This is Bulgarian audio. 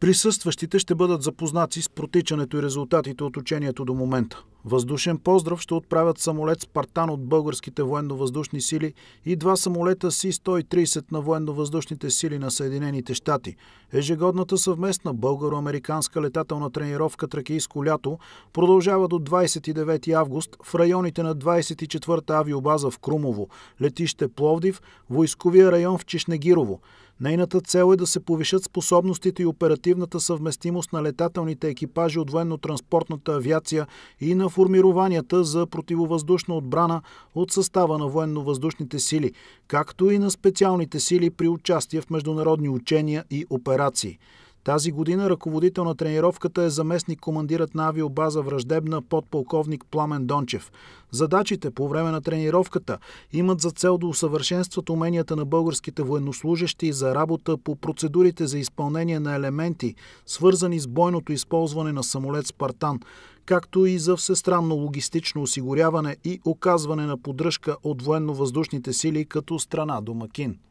Присъстващите ще бъдат запознати с протичането и резултатите от учението до момента. Въздушен поздрав ще отправят самолет Спартан от българските военно-въздушни сили и два самолета Си-130 на военно-въздушните сили на Съединените щати. Ежегодната съвместна българо-американска летателна тренировка Тракийско лято продължава до 29 август в районите на 24-та авиобаза в Крумово, летище Пловдив, войсковия район в Чешнегирово. Нейната цел е да се повишат способностите и оперативната съвместимост на летателните екипажи от военно-транспортната авиация и на формированията за противовъздушна отбрана от състава на военно-въздушните сили, както и на специалните сили при участие в международни учения и операции. Тази година ръководител на тренировката е заместник командират на авиобаза Враждебна подполковник Пламен Дончев. Задачите по време на тренировката имат за цел да усъвършенстват уменията на българските военнослужащи за работа по процедурите за изпълнение на елементи, свързани с бойното използване на самолет Спартан, както и за всестранно логистично осигуряване и оказване на поддръжка от военно-въздушните сили като страна домакин.